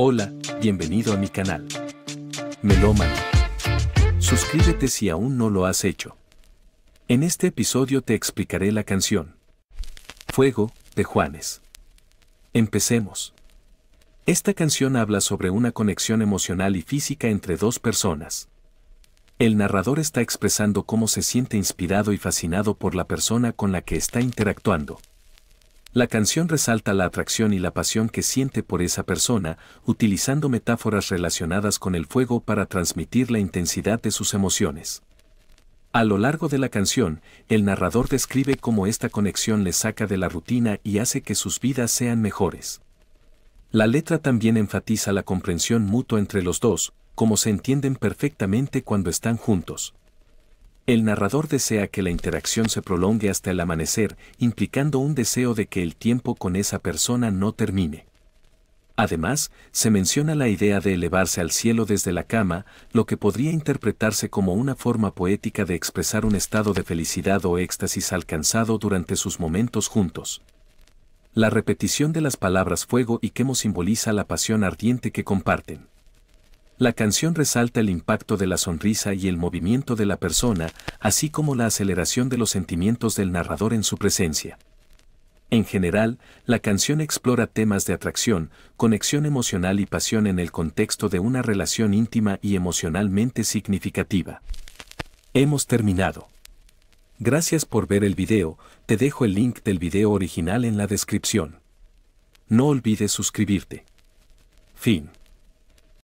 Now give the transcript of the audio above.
Hola, bienvenido a mi canal. Melómano. Suscríbete si aún no lo has hecho. En este episodio te explicaré la canción Fuego de Juanes. Empecemos. Esta canción habla sobre una conexión emocional y física entre dos personas. El narrador está expresando cómo se siente inspirado y fascinado por la persona con la que está interactuando. La canción resalta la atracción y la pasión que siente por esa persona, utilizando metáforas relacionadas con el fuego para transmitir la intensidad de sus emociones. A lo largo de la canción, el narrador describe cómo esta conexión le saca de la rutina y hace que sus vidas sean mejores. La letra también enfatiza la comprensión mutua entre los dos, como se entienden perfectamente cuando están juntos. El narrador desea que la interacción se prolongue hasta el amanecer, implicando un deseo de que el tiempo con esa persona no termine. Además, se menciona la idea de elevarse al cielo desde la cama, lo que podría interpretarse como una forma poética de expresar un estado de felicidad o éxtasis alcanzado durante sus momentos juntos. La repetición de las palabras fuego y quemo simboliza la pasión ardiente que comparten. La canción resalta el impacto de la sonrisa y el movimiento de la persona, así como la aceleración de los sentimientos del narrador en su presencia. En general, la canción explora temas de atracción, conexión emocional y pasión en el contexto de una relación íntima y emocionalmente significativa. Hemos terminado. Gracias por ver el video, te dejo el link del video original en la descripción. No olvides suscribirte. Fin.